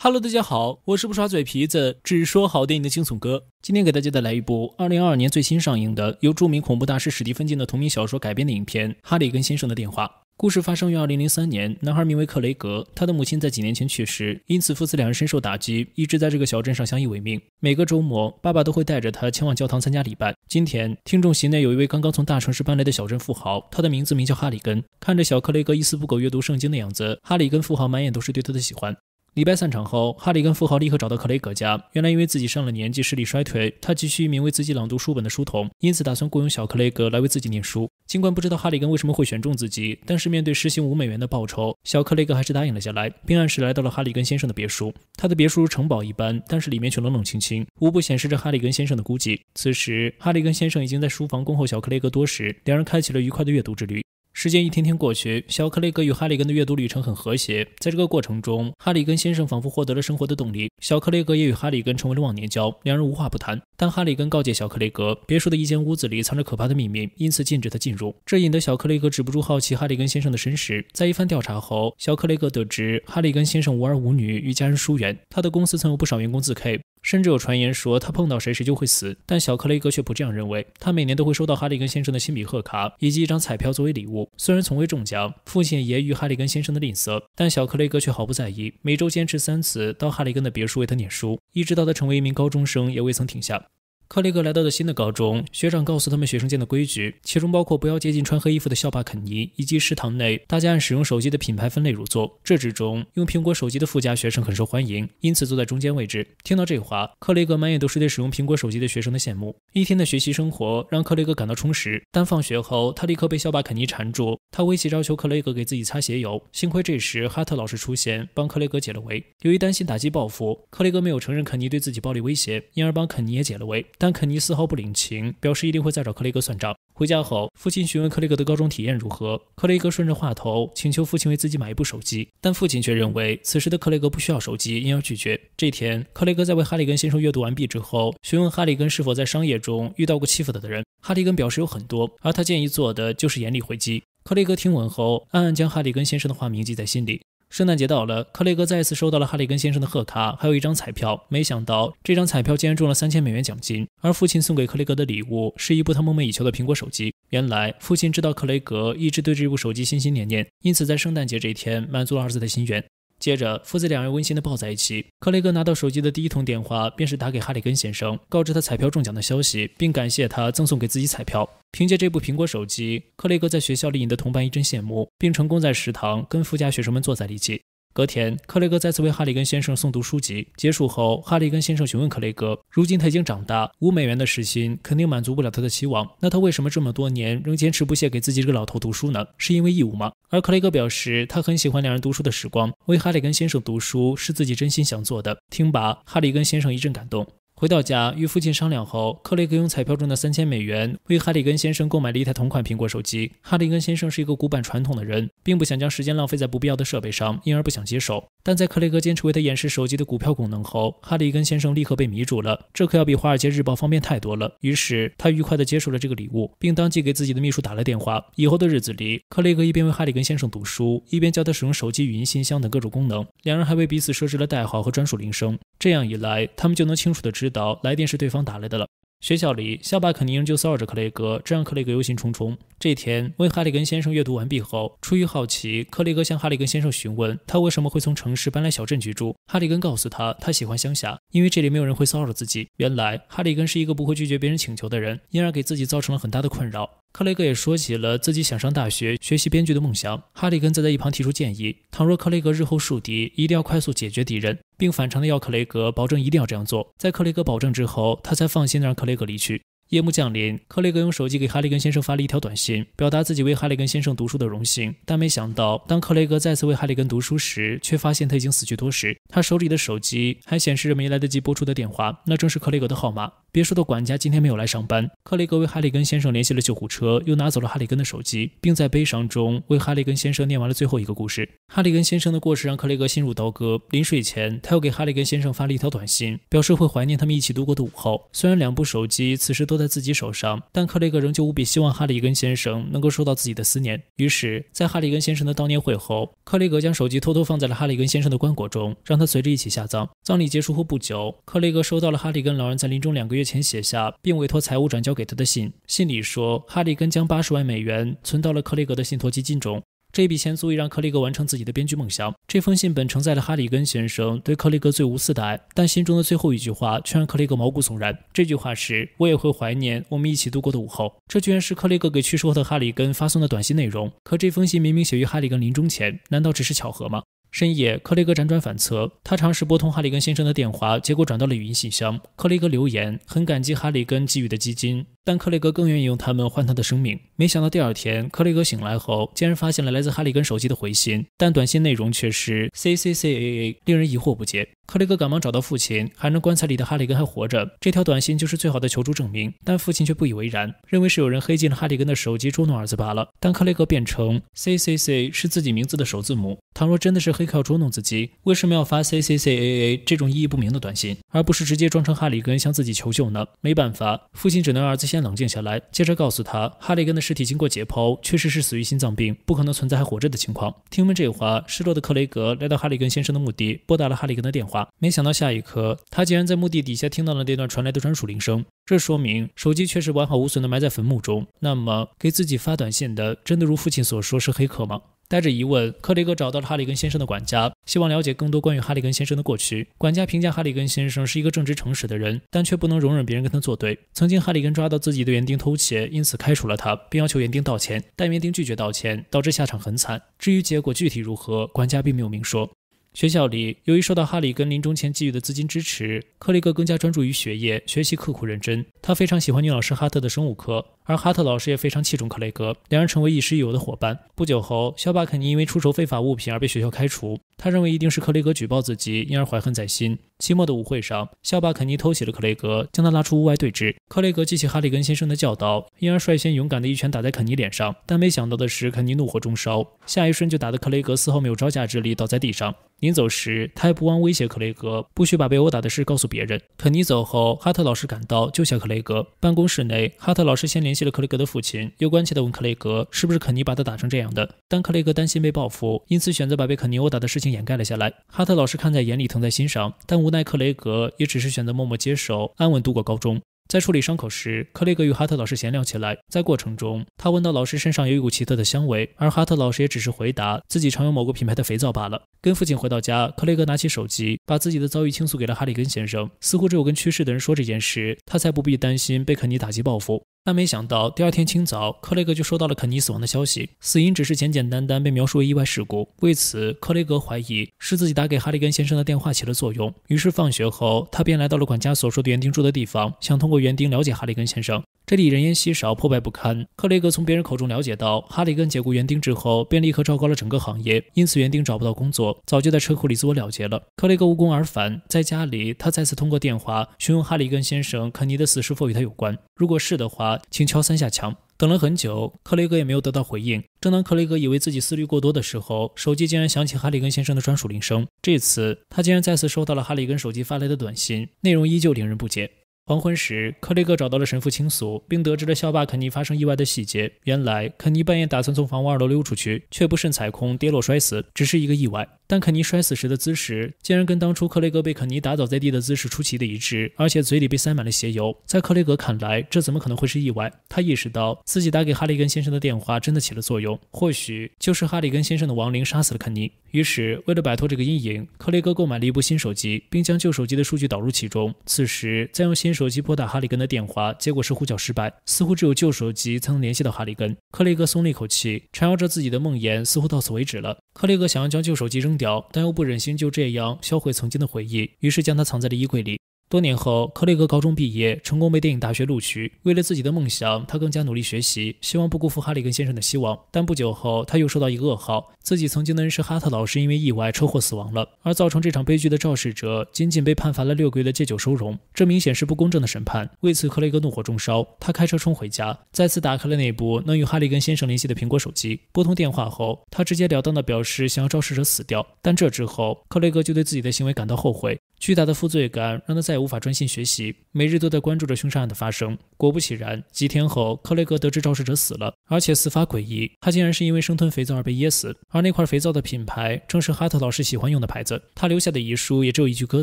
Hello，大家好，我是不耍嘴皮子只说好电影的惊悚哥。今天给大家带来一部二零二二年最新上映的由著名恐怖大师史蒂芬金的同名小说改编的影片《哈里根先生的电话》。故事发生于二零零三年，男孩名为克雷格，他的母亲在几年前去世，因此父子两人深受打击，一直在这个小镇上相依为命。每个周末，爸爸都会带着他前往教堂参加礼拜。今天，听众席内有一位刚刚从大城市搬来的小镇富豪，他的名字名叫哈里根。看着小克雷格一丝不苟阅读圣经的样子，哈里根富豪满眼都是对他的喜欢。礼拜散场后，哈里根富豪立刻找到克雷格家。原来，因为自己上了年纪，视力衰退，他急需一名为自己朗读书本的书童，因此打算雇佣小克雷格来为自己念书。尽管不知道哈里根为什么会选中自己，但是面对实行五美元的报酬，小克雷格还是答应了下来，并按时来到了哈里根先生的别墅。他的别墅如城堡一般，但是里面却冷冷清清，无不显示着哈里根先生的孤寂。此时，哈里根先生已经在书房恭候小克雷格多时，两人开启了愉快的阅读之旅。时间一天天过去，小克雷格与哈里根的阅读旅程很和谐。在这个过程中，哈里根先生仿佛获得了生活的动力。小克雷格也与哈里根成为了忘年交，两人无话不谈。但哈里根告诫小克雷格，别墅的一间屋子里藏着可怕的秘密，因此禁止他进入。这引得小克雷格止不住好奇哈里根先生的身世。在一番调查后，小克雷格得知哈里根先生无儿无女，与家人疏远。他的公司曾有不少员工自 K。甚至有传言说他碰到谁谁就会死，但小克雷格却不这样认为。他每年都会收到哈利根先生的亲笔贺卡以及一张彩票作为礼物，虽然从未中奖，父亲也与哈利根先生的吝啬，但小克雷格却毫不在意。每周坚持三次到哈里根的别墅为他念书，一直到他成为一名高中生也未曾停下。克雷格来到了新的高中，学长告诉他们学生间的规矩，其中包括不要接近穿黑衣服的校霸肯尼，以及食堂内大家按使用手机的品牌分类入座。这之中，用苹果手机的富家学生很受欢迎，因此坐在中间位置。听到这话，克雷格满眼都是对使用苹果手机的学生的羡慕。一天的学习生活让克雷格感到充实，但放学后，他立刻被校霸肯尼缠住，他威胁要求克雷格给自己擦鞋油。幸亏这时哈特老师出现，帮克雷格解了围。由于担心打击报复，克雷格没有承认肯尼对自己暴力威胁，因而帮肯尼也解了围。但肯尼丝毫不领情，表示一定会再找克雷格算账。回家后，父亲询问克雷格的高中体验如何，克雷格顺着话头请求父亲为自己买一部手机，但父亲却认为此时的克雷格不需要手机，因而拒绝。这天，克雷格在为哈里根先生阅读完毕之后，询问哈里根是否在商业中遇到过欺负他的人，哈里根表示有很多，而他建议做的就是严厉回击。克雷格听闻后，暗暗将哈里根先生的话铭记在心里。圣诞节到了，克雷格再一次收到了哈里根先生的贺卡，还有一张彩票。没想到这张彩票竟然中了三千美元奖金。而父亲送给克雷格的礼物是一部他梦寐以求的苹果手机。原来父亲知道克雷格一直对这部手机心心念念，因此在圣诞节这一天满足了儿子的心愿。接着，父子两人温馨地抱在一起。克雷格拿到手机的第一通电话，便是打给哈里根先生，告知他彩票中奖的消息，并感谢他赠送给自己彩票。凭借这部苹果手机，克雷格在学校里引得同伴一阵羡慕，并成功在食堂跟富家学生们坐在了一起。隔天，克雷格再次为哈里根先生诵读书籍。结束后，哈里根先生询问克雷格：“如今他已经长大，五美元的时薪肯定满足不了他的期望。那他为什么这么多年仍坚持不懈给自己这个老头读书呢？是因为义务吗？”而克雷格表示：“他很喜欢两人读书的时光，为哈里根先生读书是自己真心想做的。”听罢，哈里根先生一阵感动。回到家，与父亲商量后，克雷格用彩票中的三千美元为哈里根先生购买了一台同款苹果手机。哈里根先生是一个古板传统的人，并不想将时间浪费在不必要的设备上，因而不想接受。但在克雷格坚持为他演示手机的股票功能后，哈里根先生立刻被迷住了。这可要比《华尔街日报》方便太多了。于是他愉快地接受了这个礼物，并当即给自己的秘书打了电话。以后的日子里，克雷格一边为哈里根先生读书，一边教他使用手机语音信箱等各种功能。两人还为彼此设置了代号和专属铃声，这样一来，他们就能清楚地知。知道来电是对方打来的了。学校里，校霸肯尼仍旧骚扰着克雷格，这让克雷格忧心忡忡。这天，为哈里根先生阅读完毕后，出于好奇，克雷格向哈里根先生询问他为什么会从城市搬来小镇居住。哈里根告诉他，他喜欢乡下，因为这里没有人会骚扰自己。原来，哈里根是一个不会拒绝别人请求的人，因而给自己造成了很大的困扰。克雷格也说起了自己想上大学学习编剧的梦想。哈里根则在一旁提出建议：倘若克雷格日后树敌，一定要快速解决敌人。并反常的要克雷格保证一定要这样做，在克雷格保证之后，他才放心的让克雷格离去。夜幕降临，克雷格用手机给哈里根先生发了一条短信，表达自己为哈里根先生读书的荣幸。但没想到，当克雷格再次为哈里根读书时，却发现他已经死去多时。他手里的手机还显示着没来得及播出的电话，那正是克雷格的号码。别墅的管家今天没有来上班。克雷格为哈里根先生联系了救护车，又拿走了哈里根的手机，并在悲伤中为哈里根先生念完了最后一个故事。哈里根先生的过世让克雷格心如刀割。临睡前，他又给哈里根先生发了一条短信，表示会怀念他们一起度过的午后。虽然两部手机此时都。在自己手上，但克雷格仍旧无比希望哈里根先生能够收到自己的思念。于是，在哈里根先生的悼念会后，克雷格将手机偷偷放在了哈里根先生的棺椁中，让他随着一起下葬。葬礼结束后不久，克雷格收到了哈里根老人在临终两个月前写下并委托财务转交给他的信。信里说，哈里根将八十万美元存到了克雷格的信托基金中。这笔钱足以让克雷格完成自己的编剧梦想。这封信本承载了哈里根先生对克雷格最无私的爱，但信中的最后一句话却让克雷格毛骨悚然。这句话是：“我也会怀念我们一起度过的午后。”这居然是克雷格给去世后的哈里根发送的短信内容。可这封信明明写于哈里根临终前，难道只是巧合吗？深夜，克雷格辗转反侧，他尝试拨通哈里根先生的电话，结果转到了语音信箱。克雷格留言，很感激哈里根给予的基金。但克雷格更愿意用他们换他的生命。没想到第二天，克雷格醒来后，竟然发现了来自哈里根手机的回信，但短信内容却是 C C C A A，令人疑惑不解。克雷格赶忙找到父亲，喊着棺材里的哈里根还活着，这条短信就是最好的求助证明。但父亲却不以为然，认为是有人黑进了哈里根的手机捉弄儿子罢了。但克雷格辩称，C C C 是自己名字的首字母。倘若真的是黑客捉弄自己，为什么要发 C C C A A 这种意义不明的短信，而不是直接装成哈里根向自己求救呢？没办法，父亲只能儿子先。冷静下来，接着告诉他，哈里根的尸体经过解剖，确实是死于心脏病，不可能存在还活着的情况。听闻这话，失落的克雷格来到哈里根先生的墓地，拨打了哈里根的电话。没想到下一刻，他竟然在墓地底下听到了那段传来的专属铃声。这说明手机确实完好无损地埋在坟墓中。那么，给自己发短信的，真的如父亲所说是黑客吗？带着疑问，克里格找到了哈里根先生的管家，希望了解更多关于哈里根先生的过去。管家评价哈里根先生是一个正直诚实的人，但却不能容忍别人跟他作对。曾经，哈里根抓到自己的园丁偷窃，因此开除了他，并要求园丁道歉，但园丁拒绝道歉，导致下场很惨。至于结果具体如何，管家并没有明说。学校里，由于受到哈里根临终前给予的资金支持，克雷格更加专注于学业，学习刻苦认真。他非常喜欢女老师哈特的生物课，而哈特老师也非常器重克雷格，两人成为亦师亦友的伙伴。不久后，校霸肯尼因为出售非法物品而被学校开除，他认为一定是克雷格举报自己，因而怀恨在心。期末的舞会上，校霸肯尼偷袭了克雷格，将他拉出屋外对峙。克雷格记起哈里根先生的教导，因而率先勇敢的一拳打在肯尼脸上。但没想到的是，肯尼怒火中烧，下一瞬就打得克雷格丝毫没有招架之力，倒在地上。临走时，他还不忘威胁克雷格，不许把被殴打的事告诉别人。肯尼走后，哈特老师赶到，救下克雷格。办公室内，哈特老师先联系了克雷格的父亲，又关切地问克雷格是不是肯尼把他打成这样的。但克雷格担心被报复，因此选择把被肯尼殴打的事情掩盖了下来。哈特老师看在眼里，疼在心上，但无奈克雷格也只是选择默默接受，安稳度过高中。在处理伤口时，克雷格与哈特老师闲聊起来。在过程中，他闻到老师身上有一股奇特的香味，而哈特老师也只是回答自己常用某个品牌的肥皂罢了。跟父亲回到家，克雷格拿起手机，把自己的遭遇倾诉给了哈里根先生。似乎只有跟去世的人说这件事，他才不必担心被肯尼打击报复。但没想到，第二天清早，克雷格就收到了肯尼死亡的消息。死因只是简简单单被描述为意外事故。为此，克雷格怀疑是自己打给哈利根先生的电话起了作用。于是放学后，他便来到了管家所说的园丁住的地方，想通过园丁了解哈利根先生。这里人烟稀少，破败不堪。克雷格从别人口中了解到，哈里根解雇园丁之后，便立刻招告了整个行业，因此园丁找不到工作，早就在车库里自我了结了。克雷格无功而返，在家里，他再次通过电话询问哈里根先生，肯尼的死是否与他有关。如果是的话，请敲三下墙。等了很久，克雷格也没有得到回应。正当克雷格以为自己思虑过多的时候，手机竟然响起哈里根先生的专属铃声。这次，他竟然再次收到了哈里根手机发来的短信，内容依旧令人不解。黄昏时，克雷格找到了神父倾诉，并得知了校霸肯尼发生意外的细节。原来，肯尼半夜打算从房屋二楼溜出去，却不慎踩空跌落摔死，只是一个意外。但肯尼摔死时的姿势竟然跟当初克雷格被肯尼打倒在地的姿势出奇的一致，而且嘴里被塞满了鞋油。在克雷格看来，这怎么可能会是意外？他意识到自己打给哈里根先生的电话真的起了作用，或许就是哈里根先生的亡灵杀死了肯尼。于是，为了摆脱这个阴影，克雷格购买了一部新手机，并将旧手机的数据导入其中。此时，再用新手机拨打哈里根的电话，结果是呼叫失败，似乎只有旧手机才能联系到哈里根。克雷格松了一口气，缠绕着自己的梦魇似乎到此为止了。克雷格想要将旧手机扔掉，但又不忍心就这样销毁曾经的回忆，于是将它藏在了衣柜里。多年后，克雷格高中毕业，成功被电影大学录取。为了自己的梦想，他更加努力学习，希望不辜负哈里根先生的希望。但不久后，他又收到一个噩耗：自己曾经的恩师哈特老师因为意外车祸死亡了。而造成这场悲剧的肇事者仅仅被判罚了六个月的戒酒收容，这明显是不公正的审判。为此，克雷格怒火中烧，他开车冲回家，再次打开了那部能与哈里根先生联系的苹果手机。拨通电话后，他直截了当地表示想要肇事者死掉。但这之后，克雷格就对自己的行为感到后悔。巨大的负罪感让他再也无法专心学习，每日都在关注着凶杀案的发生。果不其然，几天后，克雷格得知肇事者死了，而且死法诡异，他竟然是因为生吞肥皂而被噎死，而那块肥皂的品牌正是哈特老师喜欢用的牌子。他留下的遗书也只有一句歌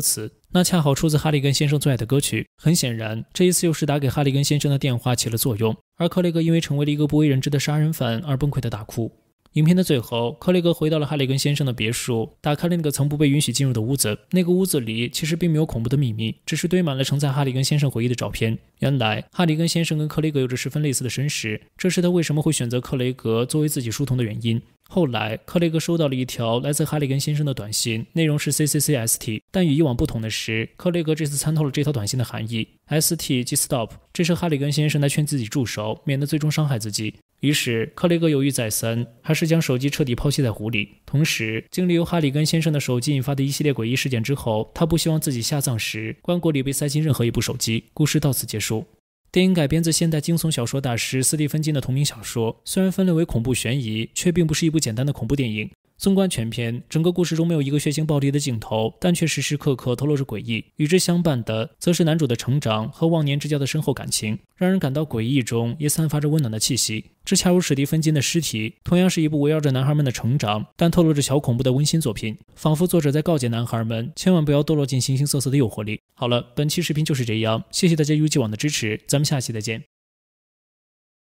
词，那恰好出自哈利根先生最爱的歌曲。很显然，这一次又是打给哈利根先生的电话起了作用。而克雷格因为成为了一个不为人知的杀人犯而崩溃的大哭。影片的最后，克雷格回到了哈里根先生的别墅，打开了那个曾不被允许进入的屋子。那个屋子里其实并没有恐怖的秘密，只是堆满了承载哈里根先生回忆的照片。原来，哈里根先生跟克雷格有着十分类似的身世，这是他为什么会选择克雷格作为自己书童的原因。后来，克雷格收到了一条来自哈里根先生的短信，内容是 C C C S T，但与以往不同的是，克雷格这次参透了这条短信的含义。S T 即 Stop，这是哈里根先生在劝自己住手，免得最终伤害自己。于是，克雷格犹豫再三，还是将手机彻底抛弃在湖里。同时，经历由哈里根先生的手机引发的一系列诡异事件之后，他不希望自己下葬时棺椁里被塞进任何一部手机。故事到此结束。电影改编自现代惊悚小说大师斯蒂芬金的同名小说。虽然分类为恐怖悬疑，却并不是一部简单的恐怖电影。纵观全片，整个故事中没有一个血腥暴力的镜头，但却时时刻刻透露着诡异。与之相伴的，则是男主的成长和忘年之交的深厚感情，让人感到诡异中也散发着温暖的气息。这恰如史蒂芬金的尸体，同样是一部围绕着男孩们的成长，但透露着小恐怖的温馨作品，仿佛作者在告诫男孩们，千万不要堕落进形形色色的诱惑力。好了，本期视频就是这样，谢谢大家一如既往的支持，咱们下期再见。